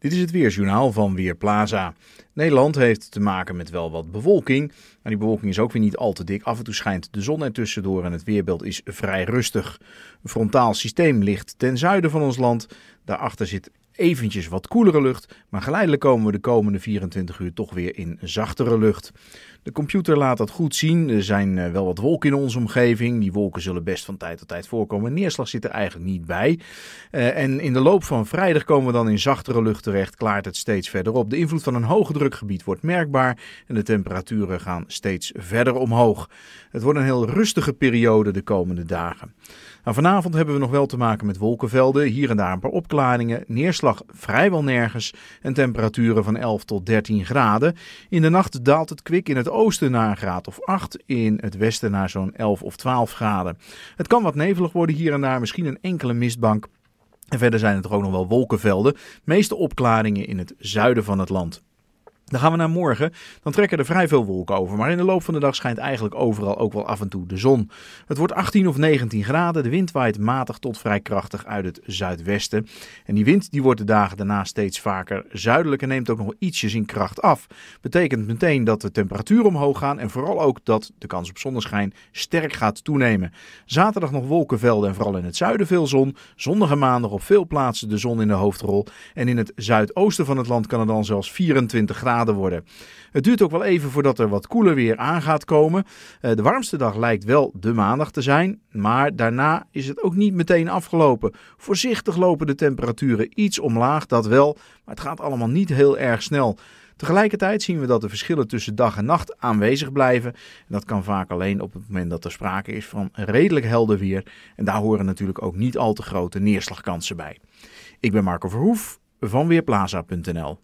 Dit is het Weersjournaal van Weerplaza. Nederland heeft te maken met wel wat bewolking. Maar die bewolking is ook weer niet al te dik. Af en toe schijnt de zon er tussendoor en het weerbeeld is vrij rustig. Een frontaal systeem ligt ten zuiden van ons land. Daarachter zit eventjes wat koelere lucht, maar geleidelijk komen we de komende 24 uur toch weer in zachtere lucht. De computer laat dat goed zien. Er zijn eh, wel wat wolken in onze omgeving. Die wolken zullen best van tijd tot tijd voorkomen. Neerslag zit er eigenlijk niet bij. Eh, en in de loop van vrijdag komen we dan in zachtere lucht terecht. Klaart het steeds verder op. De invloed van een hoge drukgebied wordt merkbaar en de temperaturen gaan steeds verder omhoog. Het wordt een heel rustige periode de komende dagen. Nou, vanavond hebben we nog wel te maken met wolkenvelden. Hier en daar een paar opklaringen. Neerslag vrijwel nergens en temperaturen van 11 tot 13 graden. In de nacht daalt het kwik in het oosten naar een graad of 8, in het westen naar zo'n 11 of 12 graden. Het kan wat nevelig worden hier en daar, misschien een enkele mistbank. En verder zijn het ook nog wel wolkenvelden, meeste opklaringen in het zuiden van het land. Dan gaan we naar morgen. Dan trekken er vrij veel wolken over. Maar in de loop van de dag schijnt eigenlijk overal ook wel af en toe de zon. Het wordt 18 of 19 graden. De wind waait matig tot vrij krachtig uit het zuidwesten. En die wind die wordt de dagen daarna steeds vaker zuidelijk en neemt ook nog ietsjes in kracht af. Betekent meteen dat de temperaturen omhoog gaan. En vooral ook dat de kans op zonneschijn sterk gaat toenemen. Zaterdag nog wolkenvelden en vooral in het zuiden veel zon. Zondag en maandag op veel plaatsen de zon in de hoofdrol. En in het zuidoosten van het land kan het dan zelfs 24 graden worden. Het duurt ook wel even voordat er wat koeler weer aan gaat komen. Eh, de warmste dag lijkt wel de maandag te zijn, maar daarna is het ook niet meteen afgelopen. Voorzichtig lopen de temperaturen iets omlaag, dat wel, maar het gaat allemaal niet heel erg snel. Tegelijkertijd zien we dat de verschillen tussen dag en nacht aanwezig blijven. dat kan vaak alleen op het moment dat er sprake is van redelijk helder weer. En daar horen natuurlijk ook niet al te grote neerslagkansen bij. Ik ben Marco Verhoef van Weerplaza.nl.